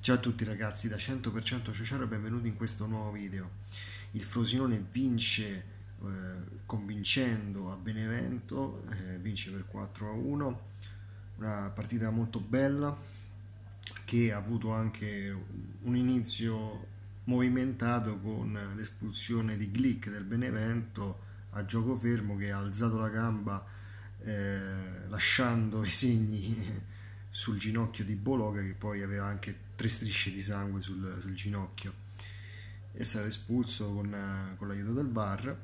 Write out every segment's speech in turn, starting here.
Ciao a tutti ragazzi da 100% Ciociaro e benvenuti in questo nuovo video. Il Frosinone vince eh, convincendo a Benevento, eh, vince per 4 a 1, una partita molto bella che ha avuto anche un inizio movimentato con l'espulsione di Glick del Benevento a gioco fermo che ha alzato la gamba eh, lasciando i segni sul ginocchio di Bologna che poi aveva anche tre strisce di sangue sul, sul ginocchio è stato espulso con, eh, con l'aiuto del VAR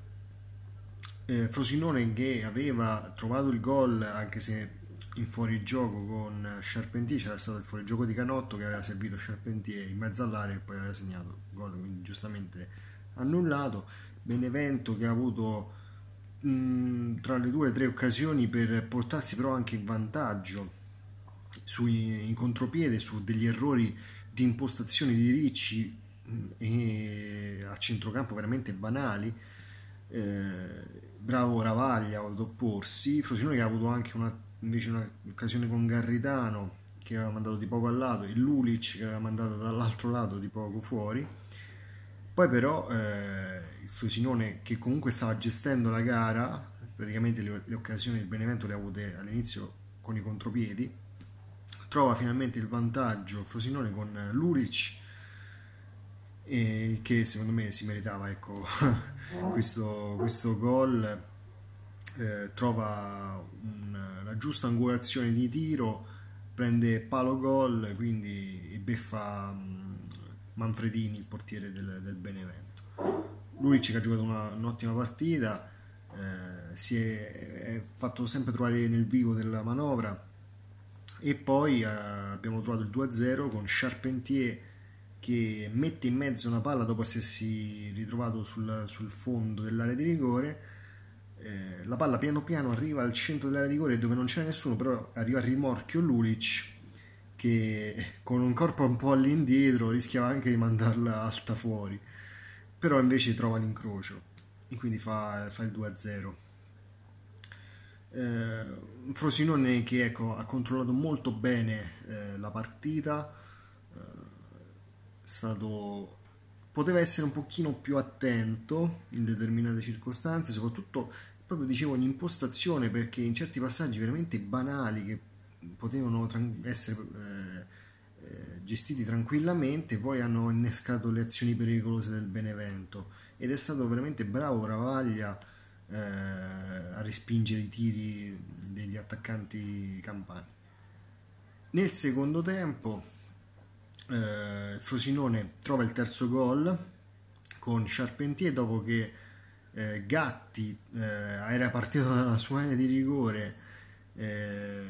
eh, Frosinone che aveva trovato il gol anche se in fuorigioco con Charpentier c'era stato il fuorigioco di Canotto che aveva servito Charpentier in mezzo all'area e poi aveva segnato il gol quindi giustamente annullato Benevento che ha avuto mh, tra le due o tre occasioni per portarsi però anche in vantaggio sui, in contropiede su degli errori di impostazione di Ricci mm, e a centrocampo veramente banali. Eh, bravo Ravaglia ad opporsi. Frosinone che ha avuto anche una, invece un'occasione con Garritano che aveva mandato di poco al lato e Lulic che aveva mandato dall'altro lato di poco fuori. Poi però eh, il Frosinone che comunque stava gestendo la gara, praticamente le, le occasioni del Benevento le ha avute all'inizio con i contropiedi, trova finalmente il vantaggio Frosinone con eh, Luric che secondo me si meritava ecco, questo, questo gol eh, trova un, la giusta angolazione di tiro prende palo gol quindi beffa mm, Manfredini il portiere del, del Benevento Luric che ha giocato un'ottima partita eh, si è, è fatto sempre trovare nel vivo della manovra e poi eh, abbiamo trovato il 2-0 con Charpentier che mette in mezzo una palla dopo essersi ritrovato sul, sul fondo dell'area di rigore eh, la palla piano piano arriva al centro dell'area di rigore dove non c'è nessuno però arriva a rimorchio Lulic che con un corpo un po' all'indietro rischiava anche di mandarla alta fuori però invece trova l'incrocio e quindi fa, fa il 2-0 eh, Frosinone che ecco, ha controllato molto bene eh, la partita, eh, stato... poteva essere un pochino più attento in determinate circostanze, soprattutto proprio dicevo un'impostazione perché in certi passaggi veramente banali che potevano essere eh, eh, gestiti tranquillamente poi hanno innescato le azioni pericolose del Benevento ed è stato veramente bravo Ravaglia eh, a respingere i tiri degli attaccanti campani. Nel secondo tempo eh, Frosinone trova il terzo gol con Charpentier dopo che eh, Gatti eh, era partito dalla sua area di rigore, eh,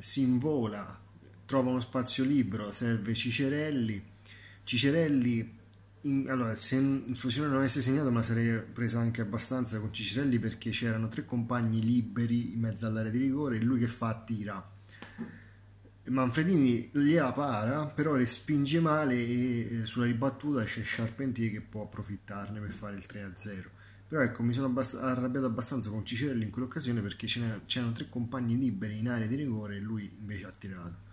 si invola, trova uno spazio libero, serve Cicerelli. Cicerelli in, allora, se il suo Ciro non avesse segnato me sarei presa anche abbastanza con Cicerelli perché c'erano tre compagni liberi in mezzo all'area di rigore e lui che fa tira. Manfredini gliela para, però le spinge male e eh, sulla ribattuta c'è Charpentier che può approfittarne per fare il 3-0. Però ecco, mi sono abbast arrabbiato abbastanza con Cicerelli in quell'occasione perché c'erano tre compagni liberi in area di rigore e lui invece ha tirato.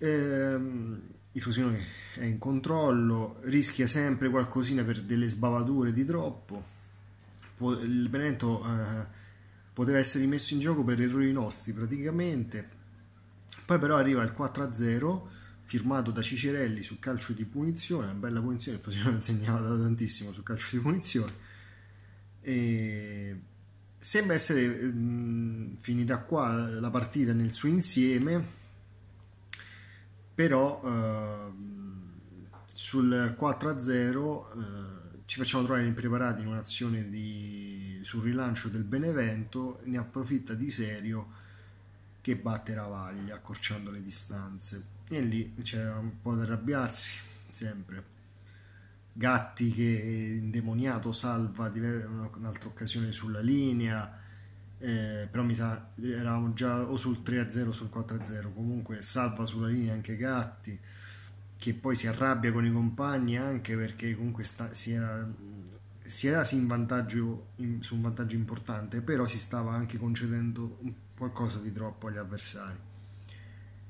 Ehm, il Frosinone è in controllo, rischia sempre qualcosina per delle sbavature di troppo. Il Benetto eh, poteva essere rimesso in gioco per errori nostri praticamente. Poi però arriva il 4-0 firmato da Cicerelli sul calcio di punizione, una bella punizione, il Frosinone insegnava da tantissimo sul calcio di punizione. E sembra essere mh, mm, finita qua la partita nel suo insieme però ehm, sul 4-0 eh, ci facciamo trovare impreparati in un'azione di, sul rilancio del Benevento, ne approfitta di serio che batte Ravaglia accorciando le distanze e lì c'è un po' da arrabbiarsi sempre Gatti che indemoniato salva un'altra occasione sulla linea eh, però mi sa eravamo già o sul 3-0 o sul 4-0 comunque salva sulla linea anche Gatti che poi si arrabbia con i compagni anche perché comunque sta, si era si era sì in vantaggio, in, su un vantaggio importante però si stava anche concedendo qualcosa di troppo agli avversari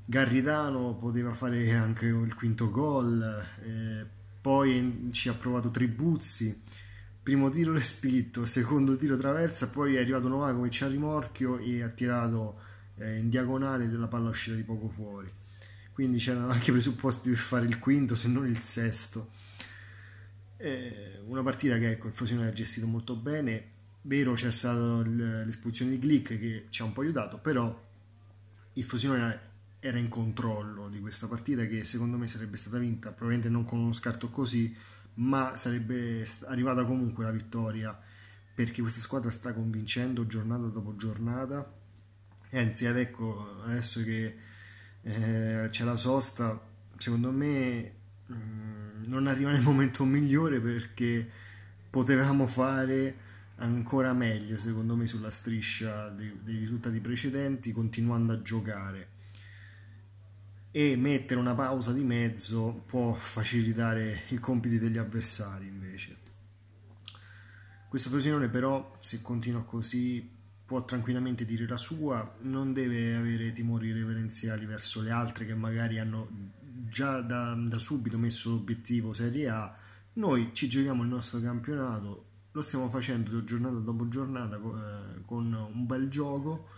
Garridano poteva fare anche il quinto gol eh, poi ci ha provato Tribuzzi primo tiro respinto, secondo tiro traversa, poi è arrivato Novakovic a rimorchio e ha tirato eh, in diagonale della palla uscita di poco fuori. Quindi c'erano anche presupposti per fare il quinto, se non il sesto. Eh, una partita che ecco, il Frosinone ha gestito molto bene. Vero c'è stata l'espulsione di Glick che ci ha un po' aiutato, però il Frosinone era in controllo di questa partita che secondo me sarebbe stata vinta, probabilmente non con uno scarto così, ma sarebbe arrivata comunque la vittoria perché questa squadra sta convincendo giornata dopo giornata e anzi ecco adesso che eh, c'è la sosta secondo me mh, mm, non arriva nel momento migliore perché potevamo fare ancora meglio secondo me sulla striscia dei, dei risultati precedenti continuando a giocare e mettere una pausa di mezzo può facilitare i compiti degli avversari invece. Questa Frosinone però, se continua così, può tranquillamente dire la sua, non deve avere timori reverenziali verso le altre che magari hanno già da, da subito messo l'obiettivo Serie A. Noi ci giochiamo il nostro campionato, lo stiamo facendo giornata dopo giornata eh, con un bel gioco,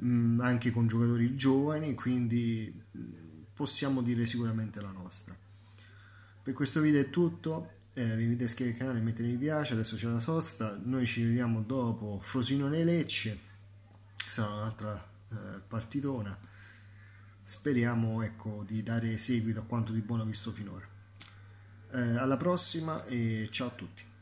Mm, anche con giocatori giovani, quindi mm, possiamo dire sicuramente la nostra. Per questo video è tutto, eh, vi invito a iscrivervi al canale, mettere mi piace, adesso c'è la sosta, noi ci vediamo dopo Frosinone Lecce, sarà un'altra eh, partitona, speriamo ecco, di dare seguito a quanto di buono visto finora. Eh, alla prossima e ciao a tutti.